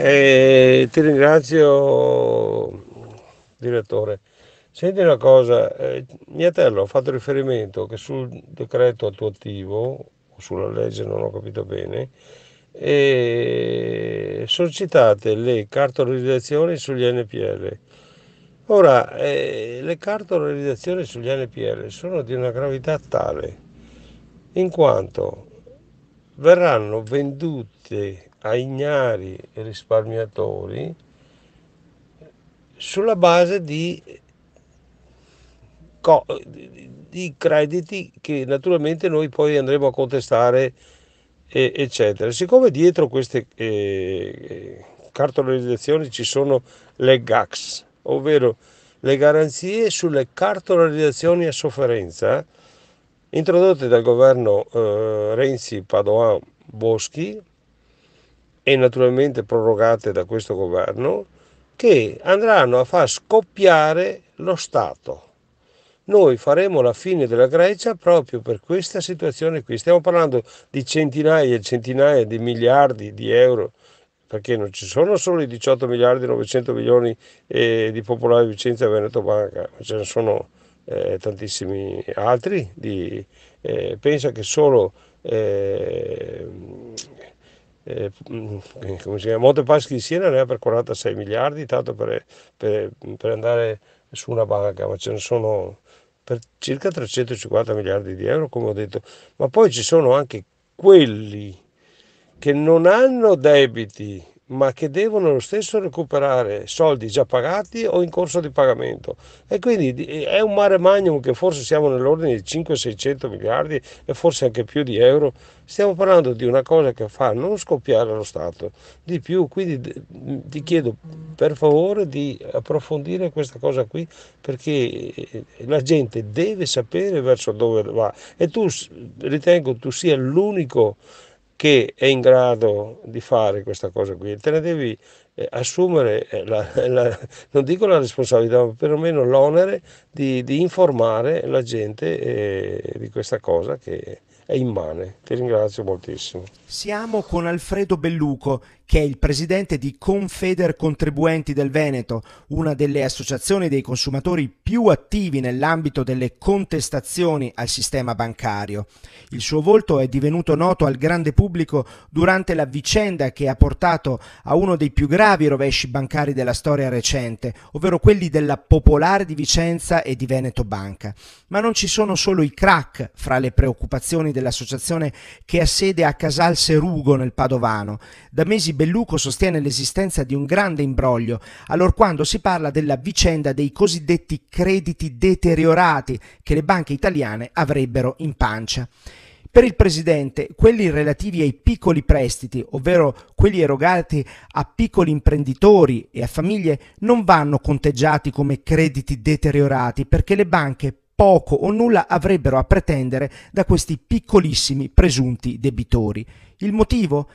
Eh, ti ringrazio, direttore. Senti una cosa, eh, Miatello ha fatto riferimento che sul decreto attuativo, o sulla legge, non ho capito bene, eh, sono citate le cartolarizzazioni sugli NPL. Ora, eh, le cartolarizzazioni sugli NPL sono di una gravità tale, in quanto verranno vendute a ignari risparmiatori sulla base di, di crediti che naturalmente noi poi andremo a contestare, eccetera. Siccome dietro queste eh, cartolarizzazioni ci sono le GACS, ovvero le garanzie sulle cartolarizzazioni a sofferenza, introdotte dal governo eh, Renzi, Padoan, Boschi e naturalmente prorogate da questo governo, che andranno a far scoppiare lo Stato. Noi faremo la fine della Grecia proprio per questa situazione qui. Stiamo parlando di centinaia e centinaia di miliardi di euro perché non ci sono solo i 18 miliardi e 900 milioni eh, di popolare Vicenza e Veneto Banca, ce ne sono eh, tantissimi altri. Di, eh, pensa che solo eh, eh mm, chiama, Monte Paschi di Siena ne ha per 46 miliardi, tanto per, per, per andare su una banca, ma ce ne sono per circa 350 miliardi di euro, come ho detto. Ma poi ci sono anche quelli che non hanno debiti ma che devono lo stesso recuperare soldi già pagati o in corso di pagamento. E quindi è un mare magnum che forse siamo nell'ordine di 500 600 miliardi e forse anche più di euro. Stiamo parlando di una cosa che fa non scoppiare lo Stato di più, quindi ti chiedo per favore di approfondire questa cosa qui perché eh, la gente deve sapere verso dove va e tu ritengo tu sia l'unico che è in grado di fare questa cosa qui, te ne devi eh, assumere, eh, la, la, non dico la responsabilità, ma perlomeno l'onere di, di informare la gente eh, di questa cosa che è immane. Ti ringrazio moltissimo. Siamo con Alfredo Belluco, che è il presidente di Confeder Contribuenti del Veneto, una delle associazioni dei consumatori più attivi nell'ambito delle contestazioni al sistema bancario. Il suo volto è divenuto noto al grande pubblico durante la vicenda che ha portato a uno dei più grandi gravi rovesci bancari della storia recente, ovvero quelli della Popolare di Vicenza e di Veneto Banca. Ma non ci sono solo i crack fra le preoccupazioni dell'associazione che ha sede a Casal Serugo nel Padovano. Da mesi Belluco sostiene l'esistenza di un grande imbroglio, allorquando si parla della vicenda dei cosiddetti crediti deteriorati che le banche italiane avrebbero in pancia. Per il Presidente, quelli relativi ai piccoli prestiti, ovvero quelli erogati a piccoli imprenditori e a famiglie, non vanno conteggiati come crediti deteriorati perché le banche poco o nulla avrebbero a pretendere da questi piccolissimi presunti debitori. Il motivo?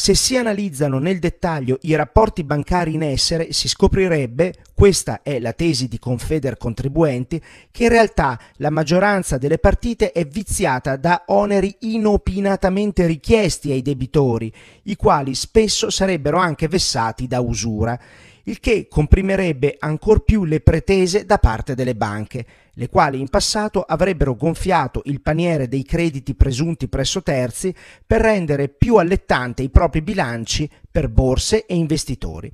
Se si analizzano nel dettaglio i rapporti bancari in essere, si scoprirebbe, questa è la tesi di Confeder Contribuenti, che in realtà la maggioranza delle partite è viziata da oneri inopinatamente richiesti ai debitori, i quali spesso sarebbero anche vessati da usura il che comprimerebbe ancor più le pretese da parte delle banche, le quali in passato avrebbero gonfiato il paniere dei crediti presunti presso terzi per rendere più allettante i propri bilanci per borse e investitori.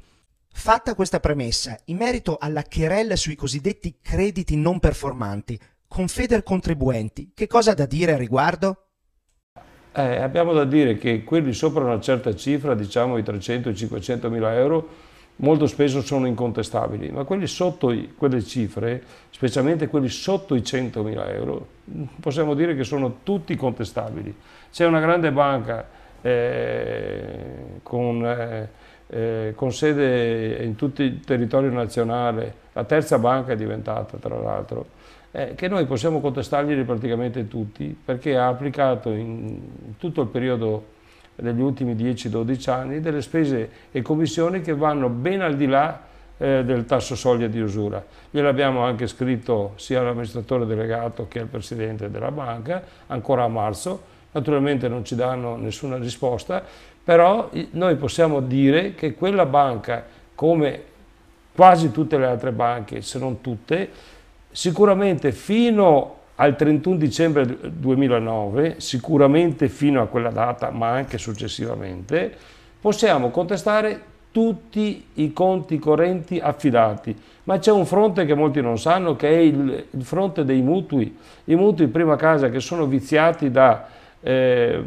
Fatta questa premessa, in merito alla querella sui cosiddetti crediti non performanti, Confeder Contribuenti, che cosa ha da dire a riguardo? Eh, abbiamo da dire che quelli sopra una certa cifra, diciamo i 300-500 mila euro, molto spesso sono incontestabili, ma quelli sotto i, quelle cifre, specialmente quelli sotto i 100.000 euro, possiamo dire che sono tutti contestabili. C'è una grande banca eh, con, eh, eh, con, sede in tutto il territorio nazionale, la terza banca è diventata tra l'altro, eh, che noi possiamo contestargli praticamente tutti perché ha applicato in tutto il periodo negli ultimi 10-12 anni delle spese e commissioni che vanno ben al di là eh, del tasso soglia di usura. Gliel'abbiamo anche scritto sia all'amministratore delegato che al presidente della banca, ancora a marzo, naturalmente non ci danno nessuna risposta, però noi possiamo dire che quella banca, come quasi tutte le altre banche, se non tutte, sicuramente fino al 31 dicembre 2009, sicuramente fino a quella data ma anche successivamente, possiamo contestare tutti i conti correnti affidati, ma c'è un fronte che molti non sanno che è il, il fronte dei mutui, i mutui prima casa che sono viziati da eh,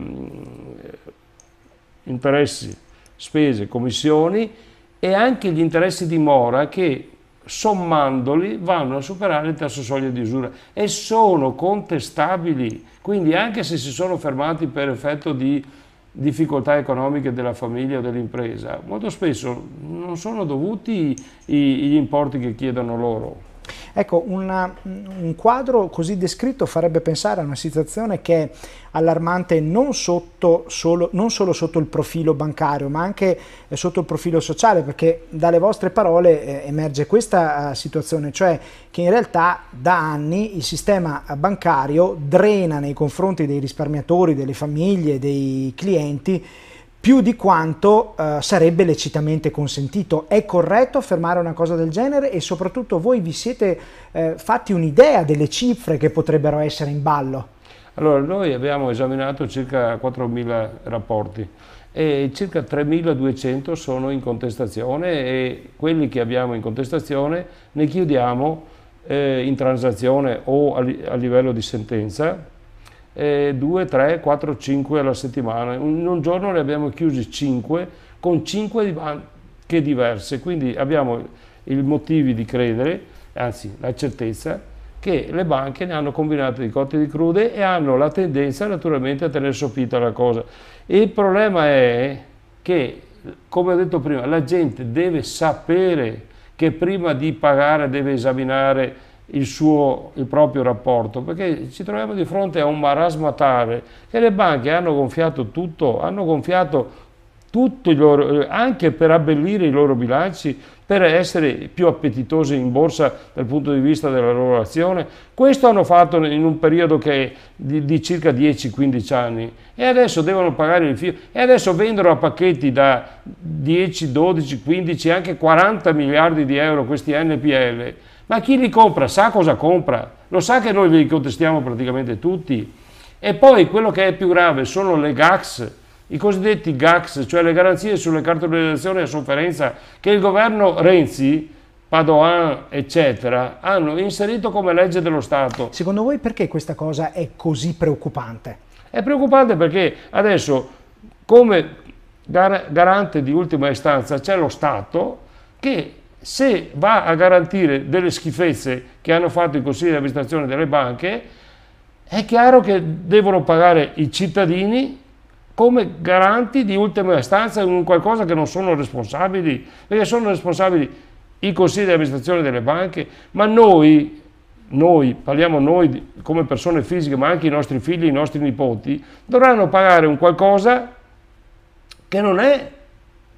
interessi, spese, commissioni e anche gli interessi di mora che sommandoli vanno a superare il terzo soglia di usura e sono contestabili, quindi anche se si sono fermati per effetto di difficoltà economiche della famiglia o dell'impresa, molto spesso non sono dovuti gli importi che chiedono loro. Ecco, una, un quadro così descritto farebbe pensare a una situazione che è allarmante non, sotto solo, non solo sotto il profilo bancario, ma anche eh, sotto il profilo sociale, perché dalle vostre parole eh, emerge questa eh, situazione, cioè che in realtà da anni il sistema bancario drena nei confronti dei risparmiatori, delle famiglie, dei clienti, più di quanto eh, sarebbe lecitamente consentito. È corretto affermare una cosa del genere e soprattutto voi vi siete eh, fatti un'idea delle cifre che potrebbero essere in ballo? Allora, noi abbiamo esaminato circa 4.000 rapporti e circa 3.200 sono in contestazione e quelli che abbiamo in contestazione ne chiudiamo eh, in transazione o a, li a livello di sentenza eh, 2, 3, 4, 5 alla settimana. In un giorno ne abbiamo chiusi 5 con 5 banche diverse, quindi abbiamo i motivi di credere, anzi la certezza, che le banche ne hanno combinate di cotte di crude e hanno la tendenza naturalmente a tenere soffita la cosa. Il problema è che, come ho detto prima, la gente deve sapere che prima di pagare deve esaminare il, suo, il proprio rapporto, perché ci troviamo di fronte a un marasma tale che le banche hanno gonfiato tutto, hanno gonfiato tutto loro, anche per abbellire i loro bilanci, per essere più appetitosi in borsa dal punto di vista della loro azione. Questo hanno fatto in un periodo di, di, circa 10-15 anni e adesso devono pagare il fio e adesso vendono a pacchetti da 10, 12, 15, anche 40 miliardi di euro questi NPL ma chi li compra sa cosa compra, lo sa che noi li contestiamo praticamente tutti. E poi quello che è più grave sono le GACS, i cosiddetti GACS, cioè le garanzie sulle cartolarizzazioni a sofferenza che il governo Renzi Padoan, eccetera, hanno inserito come legge dello Stato. Secondo voi perché questa cosa è così preoccupante? È preoccupante perché adesso, come gar garante di ultima istanza, c'è lo Stato che se va a garantire delle schifezze che hanno fatto i consigli di amministrazione delle banche, è chiaro che devono pagare i cittadini come garanti di ultima istanza in un qualcosa che non sono responsabili, perché sono responsabili i consigli di amministrazione delle banche, ma noi, noi, parliamo noi come persone fisiche, ma anche i nostri figli, i nostri nipoti, dovranno pagare un qualcosa che non è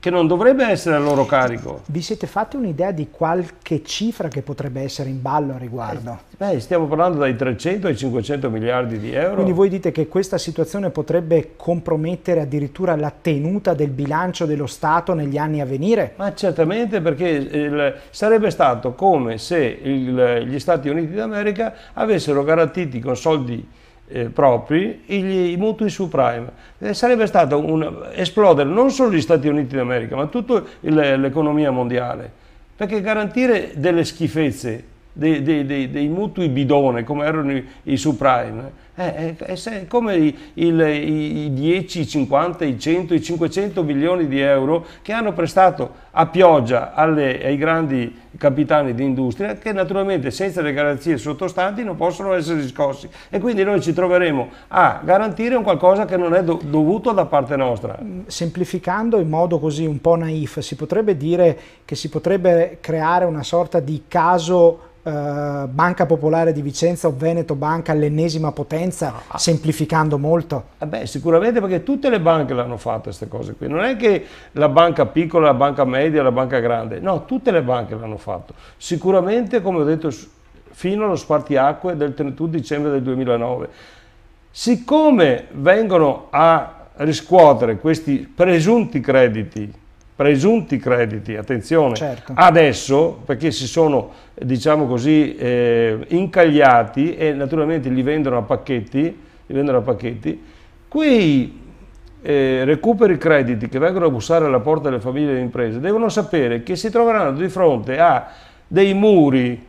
che non dovrebbe essere a loro carico. Vi siete fatti un'idea di qualche cifra che potrebbe essere in ballo a riguardo? Eh, beh, stiamo parlando dai 300 ai 500 miliardi di euro. Quindi voi dite che questa situazione potrebbe compromettere addirittura la tenuta del bilancio dello Stato negli anni a venire? Ma certamente perché il, sarebbe stato come se il, gli Stati Uniti d'America avessero garantiti con soldi eh, propri gli, i mutui subprime. Eh, sarebbe stato un esplodere non solo gli Stati Uniti d'America, ma tutta l'economia mondiale. Perché garantire delle schifezze dei, dei, dei, dei mutui bidone come erano i, i subprime, eh, è, eh, è, eh, come i, i, i 10, i 50, i 100, i 500 milioni di euro che hanno prestato a pioggia alle, ai grandi capitani di industria che naturalmente senza le garanzie sottostanti non possono essere riscossi e quindi noi ci troveremo a garantire un qualcosa che non è do, dovuto da parte nostra. Mm, semplificando in modo così un po' naif si potrebbe dire che si potrebbe creare una sorta di caso eh, banca Popolare di Vicenza o Veneto Banca all'ennesima potenza, ah, ah, semplificando molto? Eh beh, sicuramente perché tutte le banche l'hanno fatto queste cose qui, non è che la banca piccola, la banca media, la banca grande, no, tutte le banche l'hanno fatto. Sicuramente, come ho detto, fino allo spartiacque del 31 dicembre del 2009. Siccome vengono a riscuotere questi presunti crediti presunti crediti, attenzione, certo. adesso perché si sono diciamo così eh, incagliati e naturalmente li vendono a pacchetti, li vendono a pacchetti, quei eh, recuperi crediti che vengono a bussare alla porta delle famiglie e delle imprese devono sapere che si troveranno di fronte a dei muri,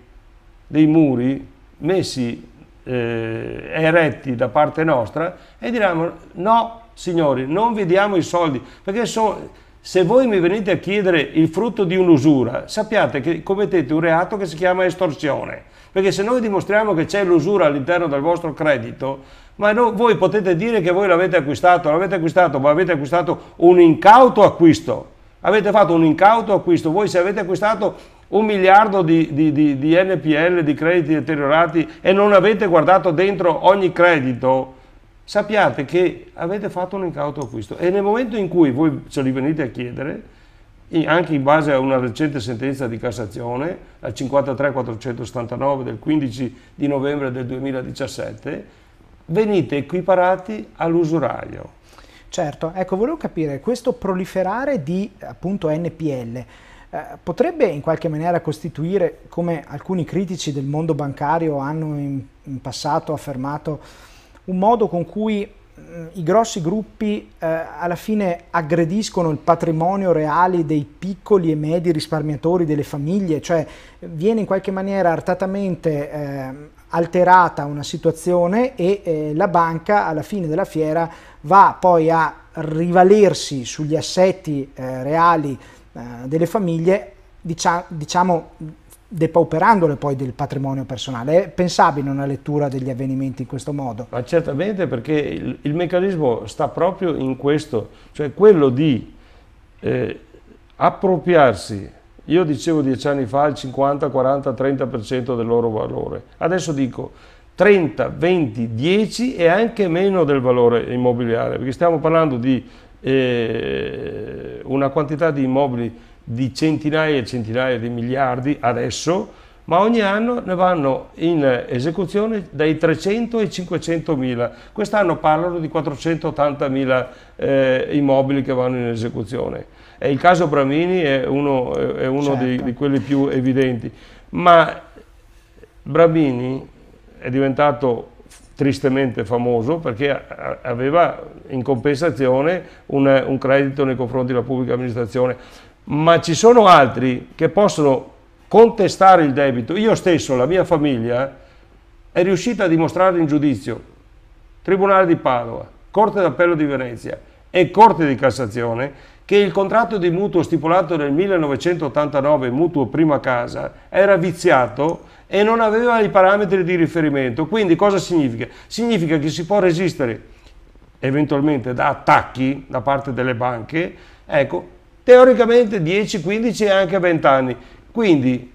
dei muri messi eh, eretti da parte nostra e diranno no signori non vi diamo i soldi perché sono se voi mi venite a chiedere il frutto di un'usura, sappiate che commettete un reato che si chiama estorsione, perché se noi dimostriamo che c'è l'usura all'interno del vostro credito, ma no, voi potete dire che voi l'avete acquistato, l'avete acquistato, ma avete acquistato un incauto acquisto, avete fatto un incauto acquisto, voi se avete acquistato un miliardo di, di, di, di NPL, di crediti deteriorati e non avete guardato dentro ogni credito, sappiate che avete fatto un incauto acquisto e nel momento in cui voi ce li venite a chiedere, anche in base a una recente sentenza di Cassazione, la 53479 del 15 di novembre del 2017, venite equiparati all'usuraio. Certo, ecco, volevo capire, questo proliferare di appunto NPL, eh, potrebbe in qualche maniera costituire, come alcuni critici del mondo bancario hanno in, in passato affermato, un modo con cui mh, eh, i grossi gruppi eh, alla fine aggrediscono il patrimonio reale dei piccoli e medi risparmiatori, delle famiglie, cioè viene in qualche maniera artatamente eh, alterata una situazione e eh, la banca alla fine della fiera va poi a rivalersi sugli assetti eh, reali eh, delle famiglie diciamo depauperandole poi del patrimonio personale. È pensabile una lettura degli avvenimenti in questo modo? Ma certamente perché il, il meccanismo sta proprio in questo, cioè quello di eh, appropriarsi. Io dicevo dieci anni fa il 50, 40, 30% del loro valore. Adesso dico 30, 20, 10 e anche meno del valore immobiliare, perché stiamo parlando di eh, una quantità di immobili di centinaia e centinaia di miliardi adesso, ma ogni anno ne vanno in esecuzione dai 300 ai 500 mila. Quest'anno parlano di 480 mila eh, immobili che vanno in esecuzione. E il caso Bramini è uno, è uno certo. di, di quelli più evidenti. Ma Bramini è diventato tristemente famoso perché aveva in compensazione un, un, credito nei confronti della pubblica amministrazione ma ci sono altri che possono contestare il debito. Io stesso, la mia famiglia, è riuscita a dimostrare in giudizio Tribunale di Padova, Corte d'Appello di Venezia e Corte di Cassazione che il contratto di mutuo stipulato nel 1989, mutuo prima casa, era viziato e non aveva i parametri di riferimento. Quindi cosa significa? Significa che si può resistere eventualmente da attacchi da parte delle banche, ecco, teoricamente 10, 15 e anche 20 anni. Quindi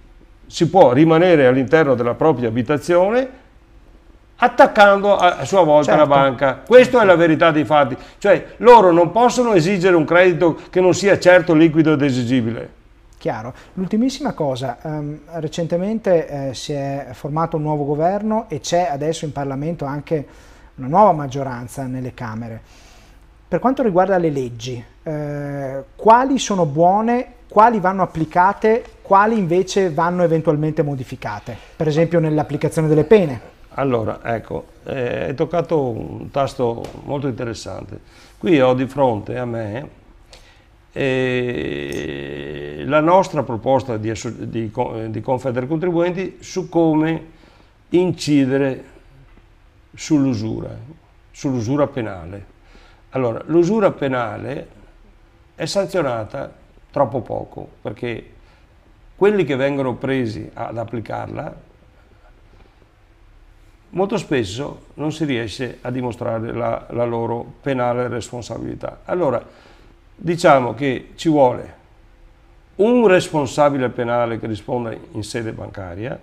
si può rimanere all'interno della propria abitazione attaccando a sua volta certo. la banca. Questa è la verità dei fatti. Cioè loro non possono esigere un credito che non sia certo liquido ed esigibile. Chiaro. L'ultimissima cosa, ehm, recentemente eh, si è formato un nuovo governo e c'è adesso in Parlamento anche una nuova maggioranza nelle Camere. Per quanto riguarda le leggi, eh, quali sono buone, quali vanno applicate, quali invece vanno eventualmente modificate? Per esempio nell'applicazione delle pene. Allora, ecco, eh, toccato un tasto molto interessante. Qui ho di fronte a me eh, la nostra proposta di, di, eh, di Confedercontribuenti su come incidere sull'usura, sull'usura penale. Allora, l'usura penale è sanzionata troppo poco, perché quelli che vengono presi ad applicarla molto spesso non si riesce a dimostrare la, la, loro penale responsabilità. Allora, diciamo che ci vuole un responsabile penale che risponda in sede bancaria,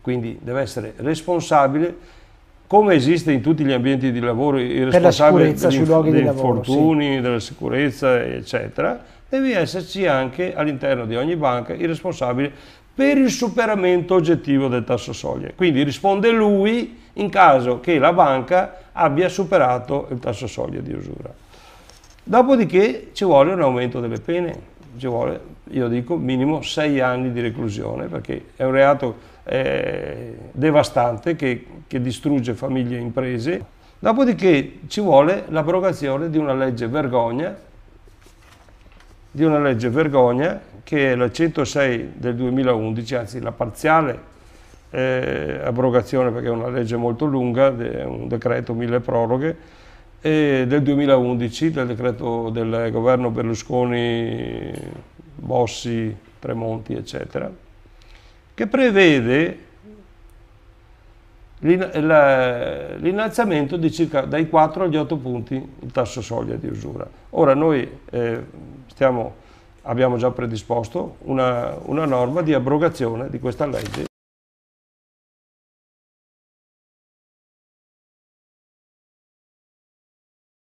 quindi deve essere responsabile come esiste in tutti gli ambienti di lavoro il responsabile degli infortuni, lavoro, sì. della sicurezza, eccetera, deve esserci anche all'interno di ogni banca il responsabile per il superamento oggettivo del tasso soglia. Quindi risponde lui in caso che la banca abbia superato il tasso soglia di usura. Dopodiché ci vuole un aumento delle pene, ci vuole, io dico, minimo sei anni di reclusione, perché è un reato eh, devastante che, che distrugge famiglie e imprese. Dopodiché ci vuole l'abrogazione di una legge vergogna, di una legge vergogna che è la 106 del 2011, anzi la parziale eh, abrogazione perché è una legge molto lunga, è un decreto mille proroghe, del 2011 del decreto del governo Berlusconi, Bossi, Tremonti eccetera che prevede l'innalzamento di circa dai 4 agli 8 punti il tasso soglia di usura. Ora noi eh, stiamo, abbiamo già predisposto una, una norma di abrogazione di questa legge.